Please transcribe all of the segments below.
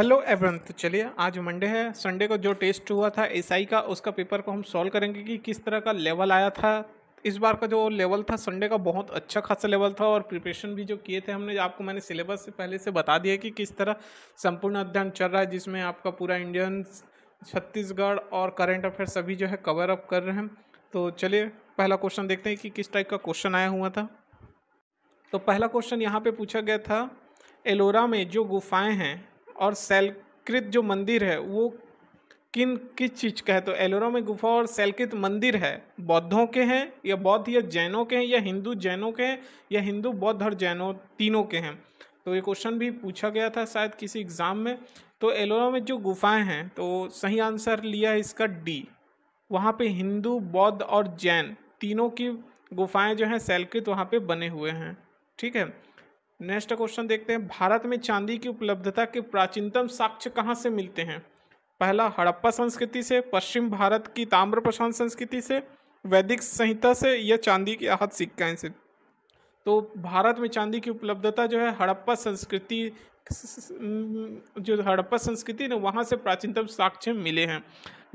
hello एवरन तो चलिए आज मंडे है संडे को जो टेस्ट हुआ था एसआई का उसका पेपर को हम सॉल्व करेंगे कि किस तरह का लेवल आया था इस बार का जो लेवल था संडे का बहुत अच्छा खासा लेवल था और प्रिपरेशन भी जो किए थे हमने आपको मैंने सिलेबस से पहले से बता दिया कि किस तरह संपूर्ण अध्ययन चल रहा है जिसमें आपका पूरा इंडियन छत्तीसगढ़ और करेंट अफेयर सभी जो है कवर अप कर रहे हैं तो चलिए पहला क्वेश्चन देखते हैं कि किस टाइप का क्वेश्चन आया हुआ था तो पहला क्वेश्चन यहाँ पर पूछा गया था एलोरा में जो गुफाएँ हैं और सैलकृत जो मंदिर है वो किन किस चीज़ का है तो एलोरा में गुफा और सैलकृत मंदिर है बौद्धों के हैं या बौद्ध या जैनों के हैं या हिंदू जैनों के हैं या हिंदू बौद्ध और जैनों तीनों के हैं तो ये क्वेश्चन भी पूछा गया था शायद किसी एग्ज़ाम में तो एलोरा में जो गुफाएं हैं तो सही आंसर लिया है इसका डी वहाँ पे हिंदू बौद्ध और जैन तीनों की गुफाएं जो हैं सैलकृत वहाँ पे बने हुए हैं ठीक है नेक्स्ट क्वेश्चन देखते हैं भारत में चांदी की उपलब्धता के प्राचीनतम साक्ष्य कहाँ से मिलते हैं पहला हड़प्पा संस्कृति से पश्चिम भारत की ताम्र प्रशांत संस्कृति से वैदिक संहिता से या चांदी के आहत सिक्काएँ से तो भारत में चांदी की उपलब्धता जो है हड़प्पा संस्कृति जो हड़प्पा संस्कृति ने वहाँ से प्राचीनतम साक्ष्य मिले हैं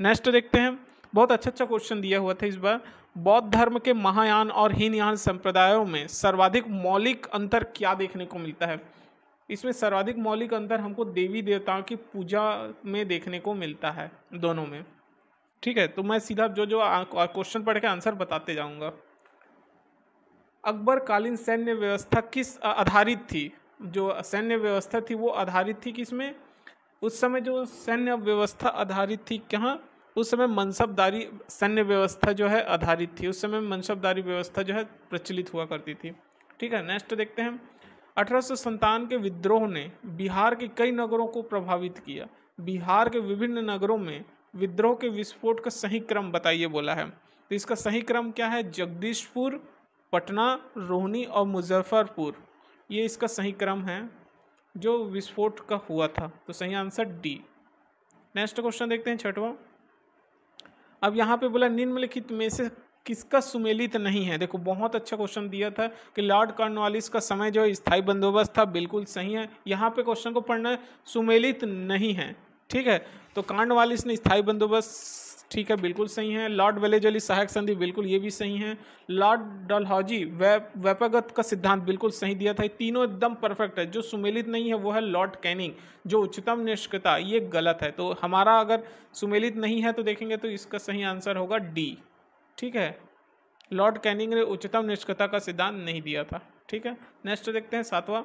नेक्स्ट देखते हैं बहुत अच्छा अच्छा क्वेश्चन दिया हुआ था इस बार बौद्ध धर्म के महायान और हीनयान संप्रदायों में सर्वाधिक मौलिक अंतर क्या देखने को मिलता है इसमें सर्वाधिक मौलिक अंतर हमको देवी देवताओं की पूजा में देखने को मिलता है दोनों में ठीक है तो मैं सीधा जो जो क्वेश्चन पढ़ के आंसर बताते जाऊंगा अकबर कालीन सैन्य व्यवस्था किस आधारित थी जो सैन्य व्यवस्था थी वो आधारित थी किसमें उस समय जो सैन्य व्यवस्था आधारित थी कहाँ उस समय मनसबदारी सैन्य व्यवस्था जो है आधारित थी उस समय मनसबदारी व्यवस्था जो है प्रचलित हुआ करती थी ठीक है नेक्स्ट देखते हैं अठारह के विद्रोह ने बिहार के कई नगरों को प्रभावित किया बिहार के विभिन्न नगरों में विद्रोह के विस्फोट का सही क्रम बताइए बोला है तो इसका सही क्रम क्या है जगदीशपुर पटना रोहनी और मुजफ्फरपुर ये इसका सही क्रम है जो विस्फोट का हुआ था तो सही आंसर डी नेक्स्ट क्वेश्चन देखते हैं छठवां अब यहाँ पे बोला निम्नलिखित में से किसका सुमेलित नहीं है देखो बहुत अच्छा क्वेश्चन दिया था कि लॉर्ड कॉर्नवालिस का समय जो स्थायी बंदोबस्त था बिल्कुल सही है यहाँ पे क्वेश्चन को पढ़ना सुमेलित नहीं है ठीक है तो कॉर्नवालिस ने स्थायी बंदोबस्त ठीक है बिल्कुल सही है लॉर्ड वेलेज अली सहायक संधि बिल्कुल ये भी सही है लॉर्ड डलहौजी वे वैपगत का सिद्धांत बिल्कुल सही दिया था तीनों एकदम परफेक्ट है जो सुमेलित नहीं है वो है लॉर्ड कैनिंग जो उच्चतम निष्कता ये गलत है तो हमारा अगर सुमेलित नहीं है तो देखेंगे तो इसका सही आंसर होगा डी ठीक है लॉर्ड कैनिंग ने उच्चतम निष्कता का सिद्धांत नहीं दिया था ठीक है नेक्स्ट देखते हैं सातवां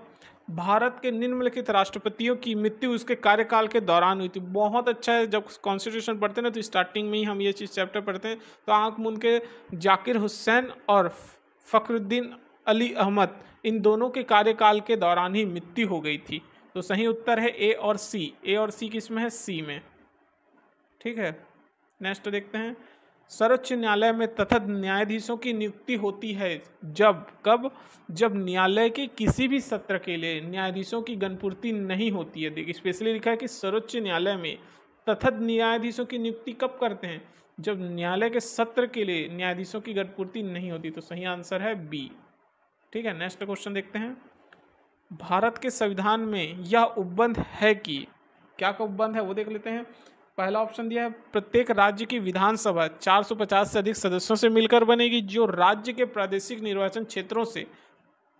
भारत के निम्नलिखित राष्ट्रपतियों की मृत्यु उसके कार्यकाल के दौरान हुई थी बहुत अच्छा है जब कॉन्स्टिट्यूशन पढ़ते हैं ना तो स्टार्टिंग में ही हम ये चीज़ चैप्टर पढ़ते हैं तो आँख मुन के जाकिर हुसैन और फ़खरुद्दीन अली अहमद इन दोनों के कार्यकाल के दौरान ही मृत्यु हो गई थी तो सही उत्तर है ए और सी ए और सी किस में है सी में ठीक है नेक्स्ट देखते हैं सर्वोच्च न्यायालय में तथा न्यायाधीशों की नियुक्ति होती है जब कब जब न्यायालय के किसी भी सत्र के लिए न्यायाधीशों की गणपूर्ति नहीं होती है देखिए स्पेशली लिखा है कि सर्वोच्च न्यायालय में तथा न्यायाधीशों की नियुक्ति कब करते हैं जब न्यायालय के सत्र के लिए न्यायाधीशों की गणपूर्ति नहीं होती तो सही आंसर है बी ठीक है नेक्स्ट क्वेश्चन देखते हैं भारत के संविधान में यह उपबंध है कि क्या का उपबंध है वो देख लेते हैं पहला ऑप्शन दिया है प्रत्येक राज्य की विधानसभा 450 से अधिक सदस्यों से मिलकर बनेगी जो राज्य के प्रादेशिक निर्वाचन क्षेत्रों से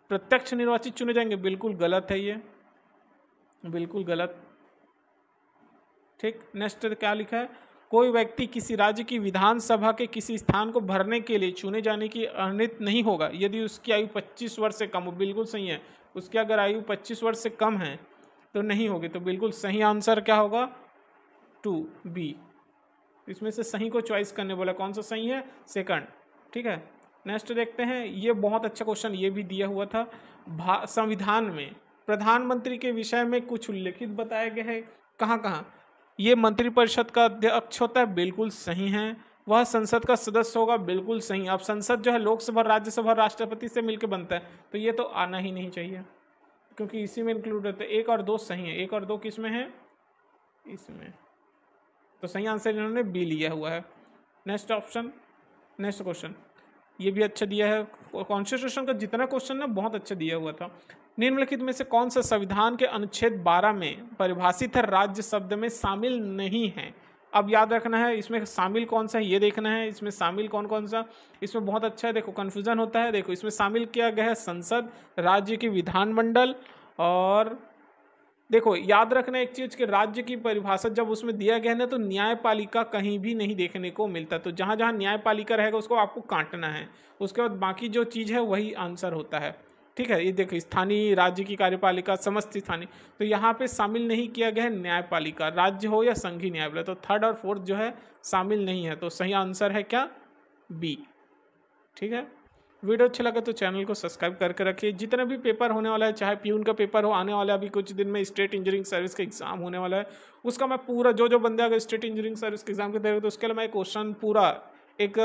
प्रत्यक्ष निर्वाचित चुने जाएंगे बिल्कुल गलत है ये बिल्कुल गलत ठीक नेक्स्ट क्या लिखा है कोई व्यक्ति किसी राज्य की विधानसभा के किसी स्थान को भरने के लिए चुने जाने की अर्नित नहीं होगा यदि उसकी आयु 25 वर्ष से कम हो बिल्कुल सही है उसकी अगर आयु 25 वर्ष से कम है तो नहीं होगी तो बिल्कुल सही आंसर क्या होगा टू बी इसमें से सही को चॉइस करने बोला कौन सा सही है सेकंड ठीक है नेक्स्ट देखते हैं ये बहुत अच्छा क्वेश्चन ये भी दिया हुआ था संविधान में प्रधानमंत्री के विषय में कुछ उल्लेखित बताया गया है कहाँ कहाँ ये मंत्रिपरिषद का अध्यक्ष होता है बिल्कुल सही है वह संसद का सदस्य होगा बिल्कुल सही अब संसद जो है लोकसभा राज्यसभा राष्ट्रपति से मिलकर बनता है तो ये तो आना ही नहीं चाहिए क्योंकि इसी में इंक्लूड होता है एक और दो सही है एक और दो किस में है इसमें तो सही आंसर इन्होंने बी लिया हुआ है नेक्स्ट ऑप्शन नेक्स्ट क्वेश्चन ये भी अच्छा दिया है कॉन्स्टिट्यूशन का जितना क्वेश्चन ना बहुत अच्छा दिया हुआ था निम्नलिखित में से कौन सा संविधान के अनुच्छेद 12 में परिभाषित है राज्य शब्द में शामिल नहीं है अब याद रखना है इसमें शामिल कौन सा है ये देखना है इसमें शामिल कौन कौन सा इसमें बहुत अच्छा है देखो कन्फ्यूजन होता है देखो इसमें शामिल किया गया है संसद राज्य की विधानमंडल और देखो याद रखना एक चीज़ कि राज्य की परिभाषा जब उसमें दिया गया है ना तो न्यायपालिका कहीं भी नहीं देखने को मिलता तो जहाँ जहाँ न्यायपालिका रहेगा उसको आपको काटना है उसके बाद बाकी जो चीज़ है वही आंसर होता है ठीक है ये देखो स्थानीय राज्य की कार्यपालिका समस्त स्थानीय तो यहाँ पे शामिल नहीं किया गया है न्यायपालिका राज्य हो या संघीय न्यायपालिका तो थर्ड और फोर्थ जो है शामिल नहीं है तो सही आंसर है क्या बी ठीक है वीडियो अच्छा लगा तो चैनल को सब्सक्राइब करके रखिए जितना भी पेपर होने वाला है चाहे प्यून का पेपर हो आने वाला है अभी कुछ दिन में स्टेट इंजीनियरिंग सर्विस का एग्जाम होने वाला है उसका मैं पूरा जो जो बंदे अगर स्टेट इंजीनियरिंग सर्विस के एग्जाम के दे तो उसके लिए मैं क्वेश्चन पूरा एक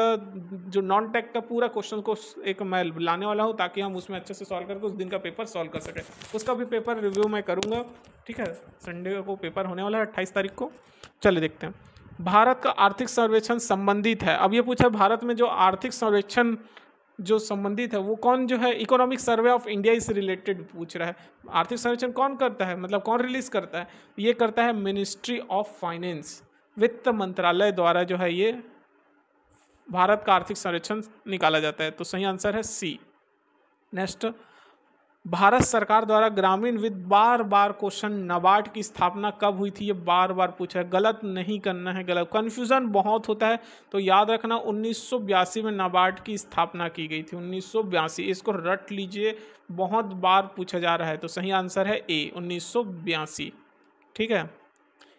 जो नॉन टेक का पूरा क्वेश्चन को एक मैं लाने वाला हूँ ताकि हम उसमें अच्छे से सॉल्व करके उस दिन का पेपर सॉल्व कर सकें उसका भी पेपर रिव्यू मैं करूँगा ठीक है संडे को पेपर होने वाला है अट्ठाईस तारीख को चले देखते हैं भारत का आर्थिक सर्वेक्षण संबंधित है अब ये पूछा भारत में जो आर्थिक सर्वेक्षण जो संबंधित है वो कौन जो है इकोनॉमिक सर्वे ऑफ इंडिया इस रिलेटेड पूछ रहा है आर्थिक सर्वेक्षण कौन करता है मतलब कौन रिलीज़ करता है ये करता है मिनिस्ट्री ऑफ फाइनेंस वित्त मंत्रालय द्वारा जो है ये भारत का आर्थिक सर्वेक्षण निकाला जाता है तो सही आंसर है सी नेक्स्ट भारत सरकार द्वारा ग्रामीण विद बार बार क्वेश्चन नबार्ड की स्थापना कब हुई थी ये बार बार पूछा है गलत नहीं करना है गलत कन्फ्यूज़न बहुत होता है तो याद रखना उन्नीस में नबार्ड की स्थापना की गई थी उन्नीस इसको रट लीजिए बहुत बार पूछा जा रहा है तो सही आंसर है ए उन्नीस ठीक है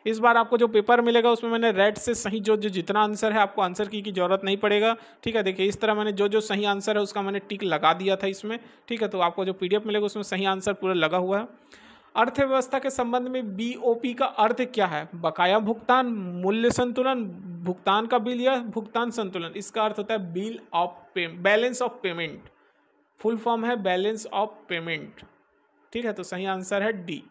इस बार आपको जो पेपर मिलेगा उसमें मैंने रेड से सही जो जो जितना आंसर है आपको आंसर की की ज़रूरत नहीं पड़ेगा ठीक है देखिए इस तरह मैंने जो जो सही आंसर है उसका मैंने टिक लगा दिया था इसमें ठीक है तो आपको जो पी मिलेगा उसमें सही आंसर पूरा लगा हुआ है अर्थव्यवस्था के संबंध में बी का अर्थ क्या है बकाया भुगतान मूल्य संतुलन भुगतान का बिल या भुगतान संतुलन इसका अर्थ होता है bill of pay balance of payment full form है बैलेंस ऑफ पेमेंट ठीक है तो सही आंसर है डी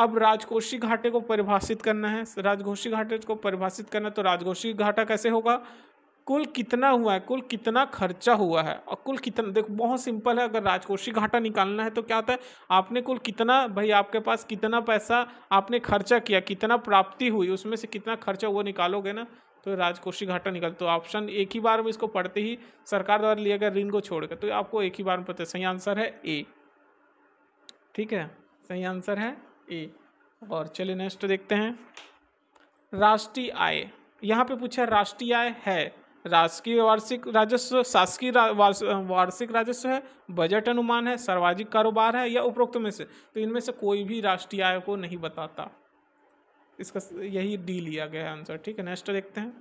अब राजकोषी घाटे को परिभाषित करना है राजघोषी घाटे को परिभाषित करना तो राजघोषी घाटा कैसे होगा कुल कितना हुआ है कुल कितना खर्चा हुआ है और कुल कितना देखो बहुत सिंपल है अगर राजकोषी घाटा निकालना है तो क्या होता है आपने कुल कितना भाई आपके पास कितना पैसा आपने खर्चा किया कितना प्राप्ति हुई उसमें से कितना खर्चा हुआ निकालोगे ना तो राजकोषी घाटा निकाल तो ऑप्शन एक ही बार में इसको पढ़ते ही सरकार द्वारा लिया गया ऋण को छोड़कर तो आपको एक ही बार में पता है सही आंसर है ए ठीक है सही आंसर है ए और चलिए नेक्स्ट देखते हैं राष्ट्रीय आय यहाँ पे पूछा राष्ट्रीय आय है राजकीय वार्षिक राजस्व शासकीय रा, वार्षिक राजस्व है बजट अनुमान है सर्वाधिक कारोबार है या उपरोक्त में से तो इनमें से कोई भी राष्ट्रीय आय को नहीं बताता इसका यही डी लिया गया है आंसर ठीक है नेक्स्ट देखते हैं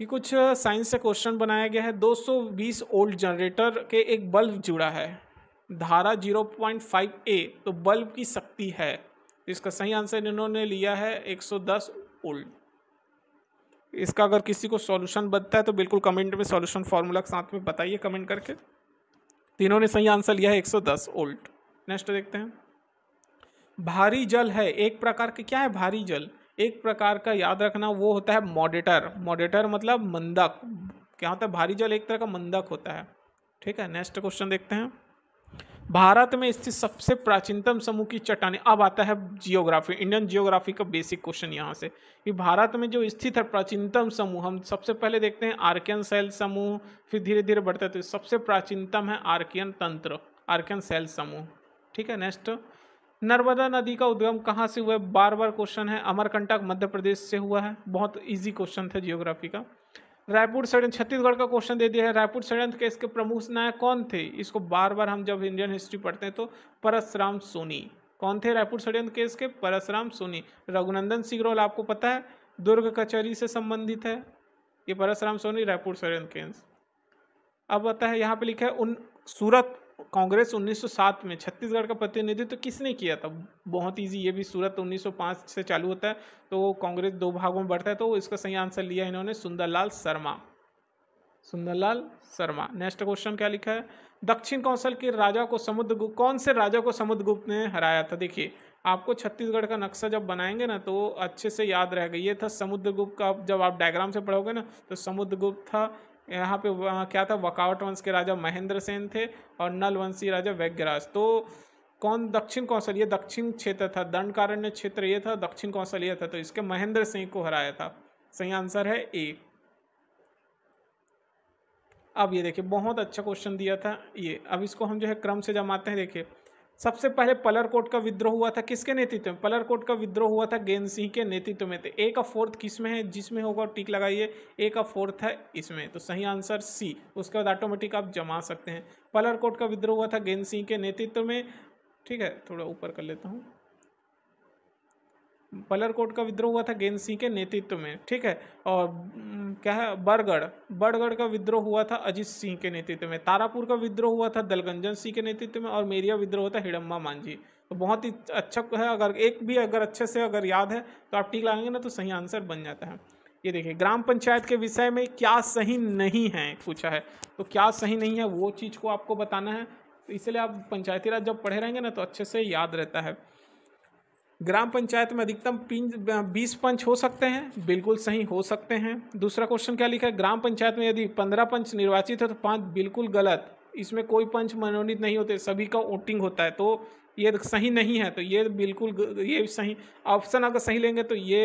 ये कुछ साइंस से क्वेश्चन बनाया गया है 220 ओल्ड जनरेटर के एक बल्ब जुड़ा है धारा 0.5 ए तो बल्ब की शक्ति है इसका सही आंसर इन्होंने लिया है 110 वोल्ट इसका अगर किसी को सॉल्यूशन बनता है तो बिल्कुल कमेंट में सॉल्यूशन फार्मूला के साथ में बताइए कमेंट करके तीनों ने सही आंसर लिया है 110 वोल्ट नेक्स्ट देखते हैं भारी जल है एक प्रकार के क्या है भारी जल एक प्रकार का याद रखना वो होता है मॉडिटर मॉडिटर मतलब मंदक क्या होता है भारी जल एक तरह का मंदक होता है ठीक है नेक्स्ट क्वेश्चन देखते हैं भारत में स्थित सबसे प्राचीनतम समूह की चट्टाने अब आता है जियोग्राफी इंडियन जियोग्राफी का बेसिक क्वेश्चन यहाँ से कि भारत में जो स्थित है प्राचीनतम समूह हम सबसे पहले देखते हैं आर्कियन सेल समूह फिर धीरे धीरे बढ़ते तो सबसे प्राचीनतम है आर्कियन तंत्र आर्कियन सेल समूह ठीक है नेक्स्ट नर्मदा नदी का उद्गम कहाँ से हुआ है बार बार क्वेश्चन है अमरकंटक मध्य प्रदेश से हुआ है बहुत ईजी क्वेश्चन था जियोग्राफी का रायपुर षडयंत्र छत्तीसगढ़ का क्वेश्चन दे दिया है रायपुर षडयंत्र के इसके प्रमुख नायक कौन थे इसको बार बार हम जब इंडियन हिस्ट्री पढ़ते हैं तो परशुराम सोनी कौन थे रायपुर षडयंत्र केस के परशुराम सोनी रघुनंदन सिगरौल आपको पता है दुर्ग कचहरी से संबंधित है ये परशुराम सोनी रायपुर षडयंत्र केस अब आता है यहाँ पे लिखा है उन सूरत कांग्रेस 1907 में छत्तीसगढ़ का प्रतिनिधित्व तो किसने किया था बहुत इजी ये भी सूरत 1905 से चालू होता है तो कांग्रेस दो भागों में बढ़ता है तो इसका सही आंसर लिया इन्होंने सुंदरलाल शर्मा सुंदरलाल शर्मा नेक्स्ट क्वेश्चन क्या लिखा है दक्षिण कौशल के राजा को समुद्र कौन से राजा को समुद्रगुप्त ने हराया था देखिए आपको छत्तीसगढ़ का नक्शा जब बनाएंगे ना तो अच्छे से याद रहेगा ये था समुद्रगुप्त का जब आप डायग्राम से पढ़ोगे ना तो समुद्रगुप्त था यहाँ पे क्या था वकावट वंश के राजा महेंद्र सेन थे और नल वंशी राजा वैग्यराज तो कौन दक्षिण कौशल ये दक्षिण क्षेत्र था दंडकारण्य क्षेत्र ये था दक्षिण कौशल ये था तो इसके महेंद्र सिंह को हराया था सही आंसर है ए अब ये देखिए बहुत अच्छा क्वेश्चन दिया था ये अब इसको हम जो है क्रम से जमाते हैं देखिए सबसे पहले पलरकोट का विद्रोह हुआ था किसके नेतृत्व में पलरकोट का विद्रोह हुआ था गेंद सिंह के नेतृत्व में तो ए का फोर्थ किस में है जिसमें होगा टिक लगाइए ए का फोर्थ है इसमें तो सही आंसर सी उसके बाद ऑटोमेटिक आप जमा सकते हैं पलरकोट का विद्रोह हुआ था गेंद सिंह के नेतृत्व में ठीक है थोड़ा ऊपर कर लेता हूँ पलरकोट का विद्रोह हुआ था गेंद सिंह के नेतृत्व में ठीक है और क्या है बरगढ़ बरगढ़ का विद्रोह हुआ था अजीत सिंह के नेतृत्व में तारापुर का विद्रोह हुआ था दलगंजन सिंह के नेतृत्व में और मेरिया विद्रोह होता हिडम्बा मांझी तो बहुत ही अच्छा है अगर एक भी अगर अच्छे से अगर याद है तो आप ठीक लगाएंगे ना तो सही आंसर बन जाता है ये देखिए ग्राम पंचायत के विषय में क्या सही नहीं है पूछा है तो क्या सही नहीं है वो चीज़ को आपको बताना है तो इसलिए आप पंचायती राज जब पढ़े रहेंगे ना तो अच्छे से याद रहता है ग्राम पंचायत में अधिकतम बीस पंच हो सकते हैं बिल्कुल सही हो सकते हैं दूसरा क्वेश्चन क्या लिखा है ग्राम पंचायत में यदि पंद्रह पंच निर्वाचित है तो पाँच बिल्कुल गलत इसमें कोई पंच मनोनीत नहीं होते सभी का वोटिंग होता है तो ये सही नहीं है तो ये बिल्कुल ये सही ऑप्शन अगर सही लेंगे तो ये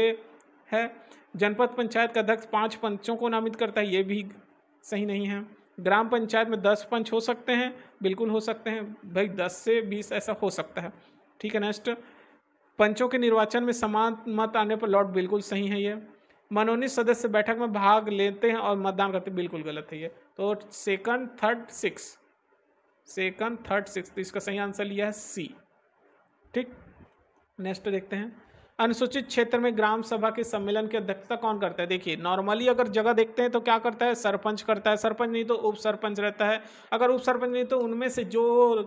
है जनपद पंचायत का अध्यक्ष पाँच पंचों को नामित करता है ये भी सही नहीं है ग्राम पंचायत में दस पंच हो सकते हैं बिल्कुल हो सकते हैं भाई दस से बीस ऐसा हो सकता है ठीक है नेक्स्ट पंचों के निर्वाचन में समान मत आने पर लौट बिल्कुल सही है ये मनोनीत सदस्य बैठक में भाग लेते हैं और मतदान करते बिल्कुल गलत है ये तो second third six second third six तो इसका सही आंसर लिया है सी ठीक नेक्स्ट देखते हैं अनुसूचित क्षेत्र में ग्राम सभा के सम्मेलन की अध्यक्षता कौन करता है देखिए नॉर्मली अगर जगह देखते हैं तो क्या करता है सरपंच करता है सरपंच नहीं तो उप सरपंच रहता है अगर उप सरपंच नहीं तो उनमें से जो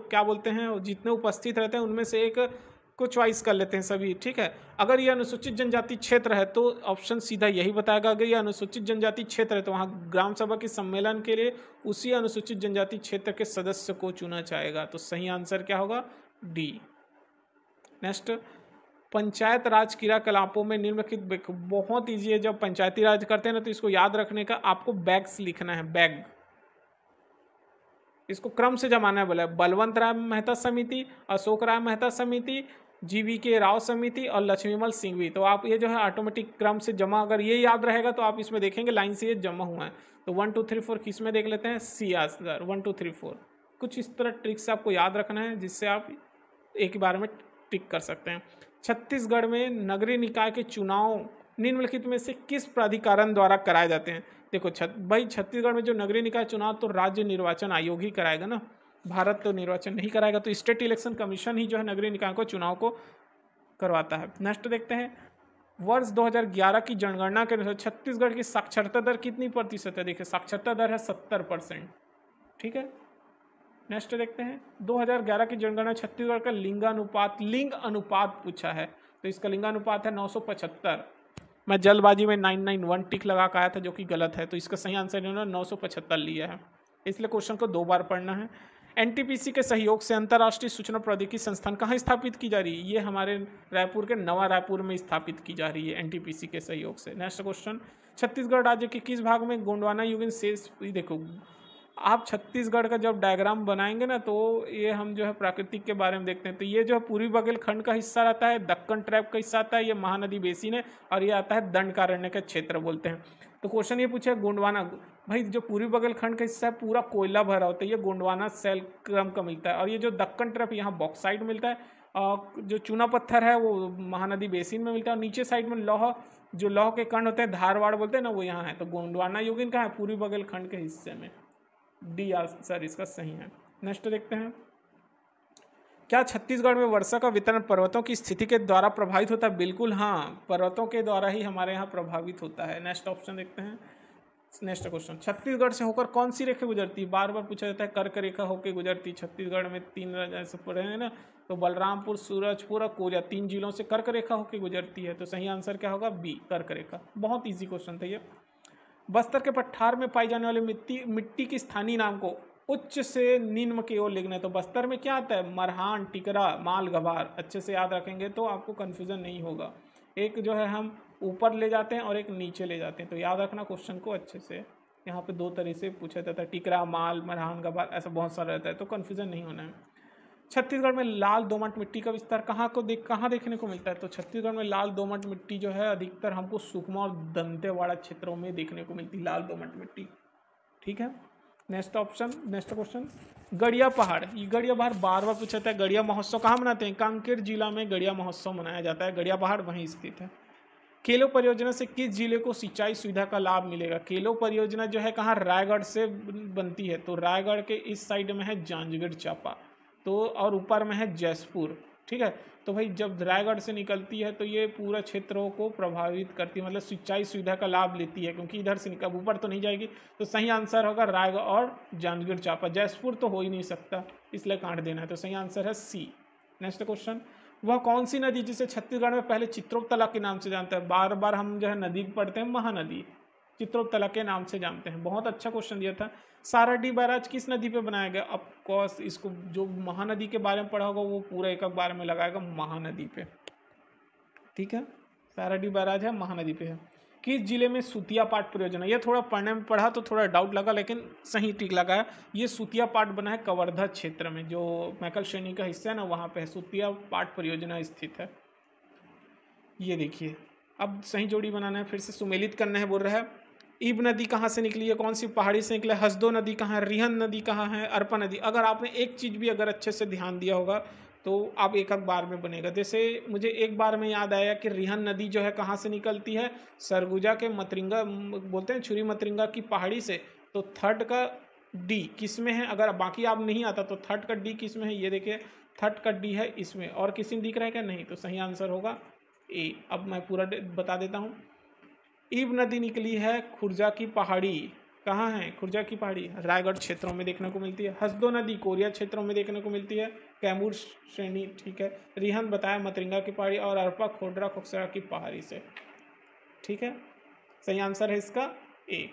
क्या बोलते हैं जितने उपस्थित रहते हैं उनमें से एक को च्वाइस कर लेते हैं सभी ठीक है अगर ये अनुसूचित जनजाति क्षेत्र है तो ऑप्शन सीधा यही बताएगा अगर ये अनुसूचित जनजाति क्षेत्र है तो वहाँ ग्राम सभा के सम्मेलन के लिए उसी अनुसूचित जनजाति क्षेत्र के सदस्य को चुना जाएगा तो सही आंसर क्या होगा डी नेक्स्ट पंचायत राज क्रियाकलापों में निम्नलिखित बहुत ईजी है जब पंचायती राज करते हैं ना तो इसको याद रखने का आपको बैग्स लिखना है बैग इसको क्रम से जमाना है बोला बलवंत राय मेहता समिति अशोक राय मेहता समिति जी वी के राव समिति और लक्ष्मीमल सिंह भी तो आप ये जो है ऑटोमेटिक क्रम से जमा अगर ये याद रहेगा तो आप इसमें देखेंगे लाइन से ये जमा हुआ है तो वन टू थ्री फोर किस में देख लेते हैं C answer one two three four कुछ इस तरह ट्रिक्स आपको याद रखना है जिससे आप एक बार में टिक कर सकते हैं छत्तीसगढ़ में नगरीय निकाय के चुनाव निम्नलिखित में से किस प्राधिकरण द्वारा कराए जाते हैं देखो छत भाई छत्तीसगढ़ में जो नगरीय निकाय चुनाव तो राज्य निर्वाचन आयोग ही कराएगा ना भारत तो निर्वाचन नहीं कराएगा तो स्टेट इलेक्शन कमीशन ही जो है नगरीय निकाय को चुनाव को करवाता है नेक्स्ट देखते हैं वर्ष 2011 की जनगणना के अनुसार छत्तीसगढ़ की साक्षरता दर कितनी प्रतिशत है देखिए साक्षरता दर है सत्तर परसेंट ठीक है नेक्स्ट देखते हैं 2011 की जनगणना छत्तीसगढ़ का लिंगानुपात लिंग अनुपात पूछा है तो इसका लिंगानुपात है 975 मैं जल्दबाजी में 991 टिक लगा कर आया था जो कि गलत है तो इसका सही आंसर इन्होंने नौ लिया है इसलिए क्वेश्चन को दो बार पढ़ना है एनटीपीसी के सहयोग से अंतर्राष्ट्रीय सूचना प्रौद्योगिकी संस्थान कहाँ स्थापित की जा रही है ये हमारे रायपुर के नवा रायपुर में स्थापित की जा रही है एनटीपीसी के सहयोग से नेक्स्ट क्वेश्चन छत्तीसगढ़ राज्य के किस भाग में गोंडवाना युगिन शेष देखो आप छत्तीसगढ़ का जब डायग्राम बनाएंगे ना तो ये हम जो है प्राकृतिक के बारे में देखते हैं तो ये जो है पूर्वी बघेलखंड का हिस्सा रहता है दक्कन ट्रैप का हिस्सा आता है ये महानदी बेसिन है और ये आता है कारण्य का क्षेत्र बोलते हैं तो क्वेश्चन ये पूछे गोंडवाना भाई जो पूर्वी बगल खंड का हिस्सा है पूरा कोयला भरा होता है ये गोंडवाना सेल क्रम का मिलता है और ये जो दक्कन तरफ यहाँ बॉक्साइड मिलता है और जो चूना पत्थर है वो महानदी बेसिन में मिलता है और नीचे साइड में लौह जो लौह के कण होते हैं धारवाड़ बोलते हैं ना वो यहाँ है तो गोंडवाना योगिन का है पूर्वी बगल खंड के हिस्से में डी सर इसका सही है नेक्स्ट देखते हैं क्या छत्तीसगढ़ में वर्षा का वितरण पर्वतों की स्थिति के द्वारा प्रभावित होता है बिल्कुल हाँ पर्वतों के द्वारा ही हमारे यहाँ प्रभावित होता है नेक्स्ट ऑप्शन देखते हैं नेक्स्ट क्वेश्चन छत्तीसगढ़ से होकर कौन सी रेखा गुजरती है बार बार पूछा जाता है कर्क रेखा होकर गुजरती छत्तीसगढ़ में तीन से पढ़े हैं ना तो बलरामपुर सूरजपुर और कोरिया तीन जिलों से कर्क रेखा होकर गुजरती है तो सही आंसर क्या होगा बी कर्क रेखा बहुत ईजी क्वेश्चन था ये बस्तर के पठार में पाई जाने वाली मिट्टी मिट्टी की स्थानीय नाम को उच्च से निम्न की ओर लिखना है तो बस्तर में क्या आता है मरहान टिकरा माल अच्छे से याद रखेंगे तो आपको कन्फ्यूज़न नहीं होगा एक जो है हम ऊपर ले जाते हैं और एक नीचे ले जाते हैं तो याद रखना क्वेश्चन को अच्छे से यहाँ पे दो तरह से पूछा जाता है टिकरा माल मरहान गबार ऐसा बहुत सारा रहता है तो कन्फ्यूज़न नहीं होना है छत्तीसगढ़ में लाल दोमट मिट्टी का विस्तार कहाँ को देख कहाँ देखने को मिलता है तो छत्तीसगढ़ में लाल दोमट मिट्टी जो है अधिकतर हमको सुकमा और दंतेवाड़ा क्षेत्रों में देखने को मिलती लाल दोमट मिट्टी ठीक है नेक्स्ट ऑप्शन नेक्स्ट क्वेश्चन गड़िया पहाड़ ये गड़िया पहाड़ बार बार पूछा जाता है गड़िया महोत्सव कहाँ मनाते हैं कांकेर जिला में गड़िया महोत्सव मनाया जाता है गड़िया पहाड़ वहीं स्थित है केलो परियोजना से किस जिले को सिंचाई सुविधा का लाभ मिलेगा केलो परियोजना जो है कहाँ रायगढ़ से बनती है तो रायगढ़ के इस साइड में है जांजगीर चापा तो और ऊपर में है जयसपुर ठीक है तो भाई जब रायगढ़ से निकलती है तो ये पूरा क्षेत्रों को प्रभावित करती है मतलब सिंचाई सुविधा का लाभ लेती है क्योंकि इधर से निकल ऊपर तो नहीं जाएगी तो सही आंसर होगा रायगढ़ और जांजगीर चापा जयसपुर तो हो ही नहीं सकता इसलिए काट देना है तो सही आंसर है सी नेक्स्ट क्वेश्चन वह कौन सी नदी जिसे छत्तीसगढ़ में पहले चित्रोत्तला के नाम से जानते हैं बार बार हम जो है नदी पढ़ते हैं महानदी चित्रोत्तला के नाम से जानते हैं बहुत अच्छा क्वेश्चन दिया था साराडी बैराज किस नदी पे बनाया गया अफकोर्स इसको जो महानदी के बारे में पढ़ा होगा वो पूरा एक बारे में लगाएगा महानदी पे ठीक है डी बैराज है महानदी पे है किस जिले में सुतिया पाठ परियोजना ये थोड़ा पढ़ने में पढ़ा तो थोड़ा डाउट लगा लेकिन सही ठीक लगा है ये सुतिया पाठ बना है कवर्धा क्षेत्र में जो मैकल श्रेणी का हिस्सा है ना वहाँ पे है सुतिया पाठ परियोजना स्थित है ये देखिए अब सही जोड़ी बनाना है फिर से सुमेलित करना है बोल रहा है ईब नदी कहाँ से निकली है कौन सी पहाड़ी से निकले हसदो नदी कहाँ है रिहन नदी कहाँ है अर्पा नदी अगर आपने एक चीज़ भी अगर अच्छे से ध्यान दिया होगा तो अब एक एक बार में बनेगा जैसे मुझे एक बार में याद आया कि रिहन नदी जो है कहाँ से निकलती है सरगुजा के मतरिंगा बोलते हैं छुरी मतरिंगा की पहाड़ी से तो थर्ड का डी किस में है अगर बाकी आप नहीं आता तो थर्ड का डी किस में है ये देखिए थर्ड का डी है इसमें और किसी में दिख रहा है क्या नहीं तो सही आंसर होगा ए अब मैं पूरा बता देता हूँ ईब नदी निकली है खुर्जा की पहाड़ी कहाँ है खुर्जा की पहाड़ी रायगढ़ क्षेत्रों में देखने को मिलती है हसदो नदी कोरिया क्षेत्रों में देखने को मिलती है कैमूर श्रेणी ठीक है रिहन बताया मतरिंगा की पहाड़ी और अरपा खोडरा खोक्सरा की पहाड़ी से ठीक है सही आंसर है इसका ए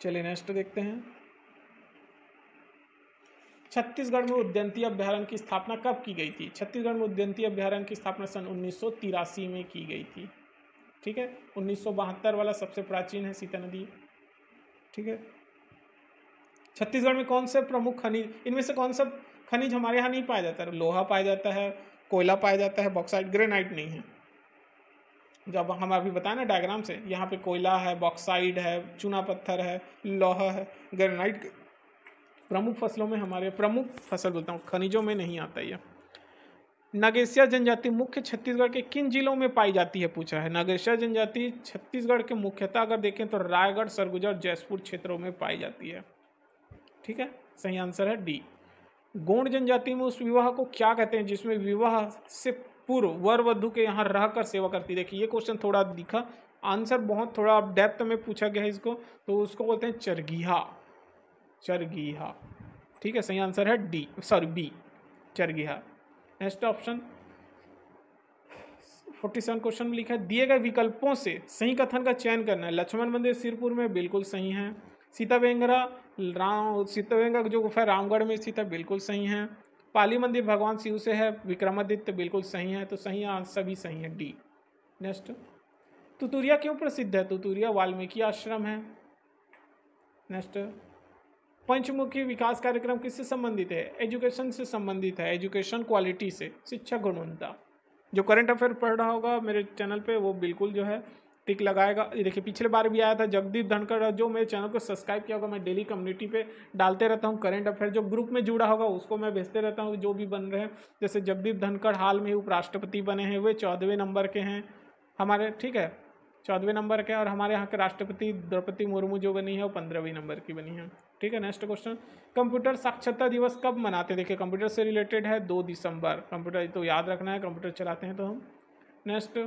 चलिए नेक्स्ट देखते हैं छत्तीसगढ़ में उद्यंती अभ्यारण्य की स्थापना कब की गई थी छत्तीसगढ़ में उद्यंती अभ्यारण्य की स्थापना सन उन्नीस में की गई थी ठीक है उन्नीस वाला सबसे प्राचीन है सीता नदी ठीक है छत्तीसगढ़ में कौन से प्रमुख खनिज इनमें से कौन सा खनिज हमारे यहाँ नहीं पाया जाता लोहा पाया जाता है कोयला पाया जाता है बॉक्साइट ग्रेनाइट नहीं है जब हम अभी बताए ना डायग्राम से यहाँ पे कोयला है बॉक्साइड है चूना पत्थर है लोहा है ग्रेनाइट प्रमुख फसलों में हमारे प्रमुख फसल बोलता हूँ खनिजों में नहीं आता यह नागेशिया जनजाति मुख्य छत्तीसगढ़ के किन जिलों में पाई जाती है पूछा है नागेशिया जनजाति छत्तीसगढ़ के मुख्यतः अगर देखें तो रायगढ़ सरगुजा और जयपुर क्षेत्रों में पाई जाती है ठीक है सही आंसर है डी गौण जनजाति में उस विवाह को क्या कहते हैं जिसमें विवाह से पूर्व वर वधु के यहाँ रहकर सेवा करती देखिए ये क्वेश्चन थोड़ा दिखा आंसर बहुत थोड़ा डेप्थ में पूछा गया है इसको तो उसको बोलते हैं चरगीहा चरगीहा ठीक है सही आंसर है डी सॉरी बी चरगीहा next option forty seven question में लिखा है दिए गए विकल्पों से सही कथन का चयन करना है लक्ष्मण मंदिर सिरपुर में बिल्कुल सही है सीता बेंगरा राम सीतवेंगा जो गुफा रामगढ़ में स्थित है बिल्कुल सही है पाली मंदिर भगवान शिव से है विक्रमादित्य बिल्कुल सही है तो सही आंसर भी सही है डी नेक्स्ट तुतुरिया क्यों प्रसिद्ध है तुतुरिया वाल्मीकि आश्रम है नेक्स्ट पंचमुखी विकास कार्यक्रम किससे संबंधित है एजुकेशन से संबंधित है एजुकेशन क्वालिटी से शिक्षा गुणवत्ता जो करंट अफेयर पढ़ रहा होगा मेरे चैनल पे वो बिल्कुल जो है टिक लगाएगा ये देखिए पिछले बार भी आया था जगदीप धनखड़ जो मेरे चैनल को सब्सक्राइब किया होगा मैं डेली कम्युनिटी पे डालते रहता हूँ करंट अफेयर जो ग्रुप में जुड़ा होगा उसको मैं भेजते रहता हूँ जो भी बन रहे हैं जैसे जगदीप धनखड़ हाल में उपराष्ट्रपति बने हैं वे चौदहवें नंबर के हैं हमारे ठीक है चौदहवें नंबर के और हमारे यहाँ के राष्ट्रपति द्रौपदी मुर्मू जो बनी है वो पंद्रहवीं नंबर की बनी है ठीक है नेक्स्ट क्वेश्चन कंप्यूटर साक्षरता दिवस कब मनाते हैं देखिए कंप्यूटर से रिलेटेड है दो दिसंबर कंप्यूटर तो याद रखना है कंप्यूटर चलाते हैं तो हम नेक्स्ट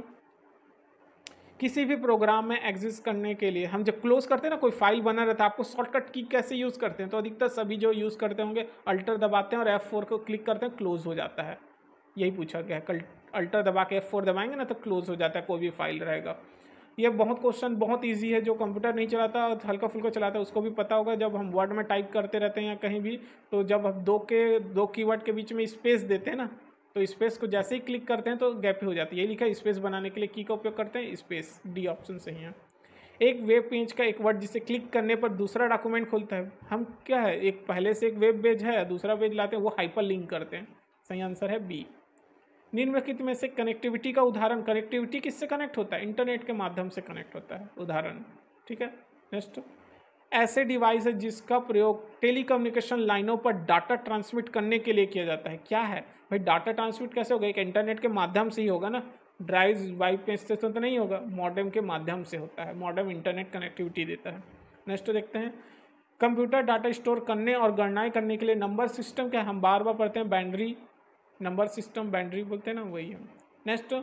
किसी भी प्रोग्राम में एग्जिस्ट करने के लिए हम जब क्लोज करते हैं ना कोई फाइल बना रहता है आपको शॉर्टकट की कैसे यूज़ करते हैं तो अधिकतर सभी जो यूज़ करते होंगे अल्टर दबाते हैं और एफ़ फोर को क्लिक करते हैं क्लोज हो जाता है यही पूछा गया है कल अल्टर दबा के एफ़ फोर दबाएंगे ना तो क्लोज हो जाता है कोई भी फाइल रहेगा ये बहुत क्वेश्चन बहुत ईजी है जो कंप्यूटर नहीं चलाता और हल्का फुल्का चलाता है उसको भी पता होगा जब हम वर्ड में टाइप करते रहते हैं या कहीं भी तो जब हम दो के दो कीवर्ड के बीच में स्पेस देते हैं ना तो स्पेस को जैसे ही क्लिक करते हैं तो गैप हो जाती है ये लिखा है स्पेस बनाने के लिए की का उपयोग करते हैं स्पेस डी ऑप्शन सही है एक वेब पेज का एक वर्ड जिसे क्लिक करने पर दूसरा डॉक्यूमेंट खुलता है हम क्या है एक पहले से एक वेब पेज है दूसरा पेज लाते हैं वो हाइपर लिंक करते हैं सही आंसर है बी निम्नलिखित में से कनेक्टिविटी का उदाहरण कनेक्टिविटी किससे कनेक्ट होता है इंटरनेट के माध्यम से कनेक्ट होता है उदाहरण ठीक है नेक्स्ट ऐसे डिवाइस है जिसका प्रयोग टेलीकम्युनिकेशन लाइनों पर डाटा ट्रांसमिट करने के लिए किया जाता है क्या है भाई डाटा ट्रांसमिट कैसे होगा एक इंटरनेट के माध्यम से ही होगा ना ड्राइव वाइव के स्टेशन तो नहीं होगा मॉडर्म के माध्यम से होता है मॉडर्म इंटरनेट कनेक्टिविटी देता है नेक्स्ट देखते हैं कंप्यूटर डाटा स्टोर करने और गणनाएं करने के लिए नंबर सिस्टम क्या हम बार बार पढ़ते हैं बैंड्री नंबर सिस्टम बैंड्री बोलते हैं ना वही है नेक्स्ट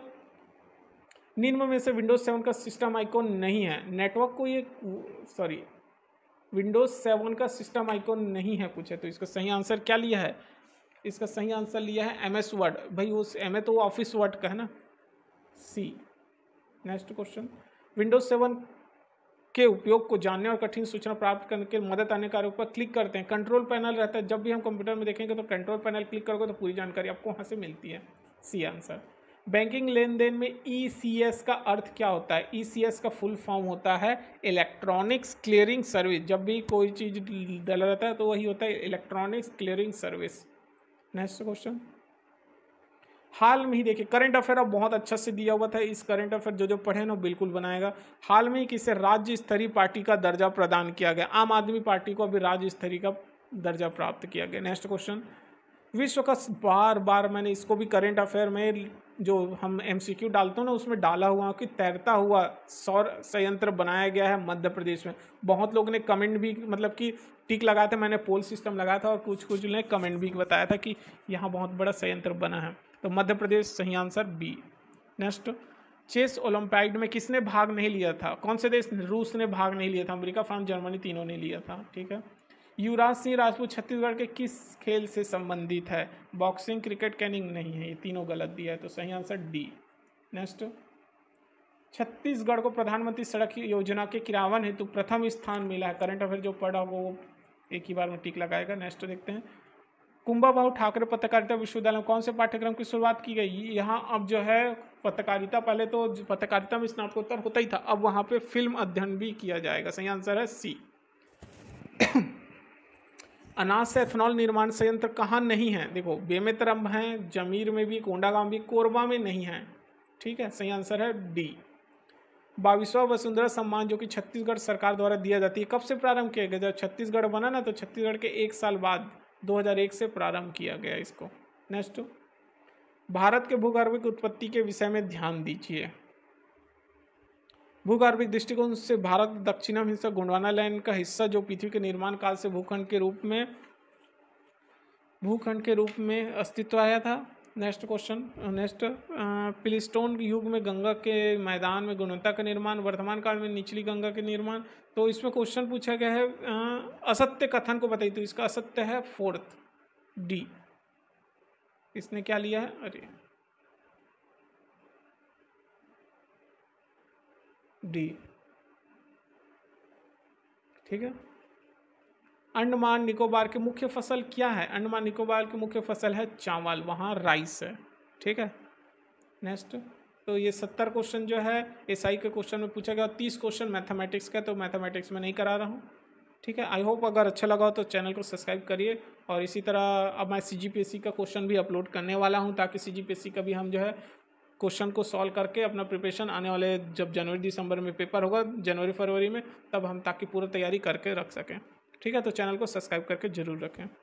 निम्न में से विंडोज सेवन का सिस्टम आइकॉन नहीं है नेटवर्क को ये सॉरी विंडोज सेवन का सिस्टम आइकॉन नहीं है पूछे तो इसका सही आंसर क्या लिया है इसका सही आंसर लिया है एम एस वर्ड भाई उस एम ए तो ऑफिस वर्ड का है ना C next question Windows seven के उपयोग को जानने और कठिन सूचना प्राप्त करने के मदद आने कार्य पर क्लिक करते हैं कंट्रोल पैनल रहता है जब भी हम कंप्यूटर में देखेंगे तो कंट्रोल पैनल क्लिक करोगे तो पूरी जानकारी आपको वहाँ से मिलती है सी आंसर बैंकिंग लेन देन में ई e का अर्थ क्या होता है ई e का फुल फॉर्म होता है इलेक्ट्रॉनिक्स क्लियरिंग सर्विस जब भी कोई चीज़ डला रहता है तो वही होता है electronics clearing service next question हाल में ही देखिए करंट अफेयर अब बहुत अच्छा से दिया हुआ था इस करंट अफेयर जो जो पढ़े ना बिल्कुल बनाएगा हाल में ही किसे राज्य स्तरीय पार्टी का दर्जा प्रदान किया गया आम आदमी पार्टी को अभी राज्य स्तरीय का दर्जा प्राप्त किया गया नेक्स्ट क्वेश्चन विश्व का बार बार मैंने इसको भी करंट अफेयर में जो हम एम डालते हो ना उसमें डाला हुआ कि तैरता हुआ सौर संयंत्र बनाया गया है मध्य प्रदेश में बहुत लोग ने कमेंट भी मतलब कि टिक लगाए थे मैंने पोल सिस्टम लगाया था और कुछ कुछ ने कमेंट भी बताया था कि यहाँ बहुत बड़ा संयंत्र बना है तो मध्य प्रदेश सही answer B next chess olympiad में किसने भाग नहीं लिया था कौन से देश रूस ने भाग नहीं लिया था अमेरिका फ्रांस जर्मनी तीनों ने लिया था ठीक है युवराज सिंह राजपूत छत्तीसगढ़ के किस खेल से संबंधित है बॉक्सिंग क्रिकेट कैनिंग नहीं है ये तीनों गलत दिया है तो सही आंसर डी नेक्स्ट छत्तीसगढ़ को प्रधानमंत्री सड़क योजना के किरावन हेतु प्रथम स्थान मिला है करंट अफेयर जो पढ़ा होगा वो एक ही बार में टिक लगाएगा नेक्स्ट देखते हैं कुंभाबाबू ठाकरे पत्रकारिता विश्वविद्यालय में कौन से पाठ्यक्रम की शुरुआत की गई यहाँ अब जो है पत्रकारिता पहले तो पत्रकारिता में स्नातकोत्तर होता ही था अब वहाँ पे फिल्म अध्ययन भी किया जाएगा सही आंसर है सी अनाज से एथेनॉल निर्माण संयंत्र कहाँ नहीं है देखो बेमेतरम हैं जमीर में भी कोंडागांव भी कोरबा में नहीं है ठीक है सही आंसर है डी बाविसवा वसुंधरा सम्मान जो कि छत्तीसगढ़ सरकार द्वारा दिया जाती है कब से प्रारंभ किया गया जब छत्तीसगढ़ बना ना तो छत्तीसगढ़ के एक साल बाद 2001 से प्रारंभ किया गया इसको नेक्स्ट भारत के भूगर्भिक उत्पत्ति के विषय में ध्यान दीजिए भूगर्भिक दृष्टिकोण से भारत दक्षिणम हिस्सा गोंडवाना लैंड का हिस्सा जो पृथ्वी के निर्माण काल से भूखंड के रूप में भूखंड के रूप में अस्तित्व आया था नेक्स्ट क्वेश्चन नेक्स्ट पिलिस्टोन युग में गंगा के मैदान में गुणवत्ता का निर्माण वर्तमान काल में निचली गंगा के निर्माण तो इसमें क्वेश्चन पूछा गया है असत्य कथन को बताइए तो इसका असत्य है फोर्थ डी इसने क्या लिया है अरे डी ठीक है अंडमान निकोबार के मुख्य फसल क्या है अंडमान निकोबार की मुख्य फसल है चावल वहाँ राइस है ठीक है नेक्स्ट तो ये सत्तर क्वेश्चन जो है एस के क्वेश्चन में पूछा गया तीस क्वेश्चन मैथमेटिक्स का तो मैथमेटिक्स में नहीं करा रहा हूँ ठीक है आई होप अगर अच्छा लगा हो तो चैनल को सब्सक्राइब करिए और इसी तरह अब मैं सी का क्वेश्चन भी अपलोड करने वाला हूँ ताकि सी का भी हम जो है क्वेश्चन को सॉल्व करके अपना प्रिपरेशन आने वाले जब जनवरी दिसंबर में पेपर होगा जनवरी फरवरी में तब हम ताकि पूरा तैयारी करके रख सकें ठीक है तो चैनल को सब्सक्राइब करके ज़रूर रखें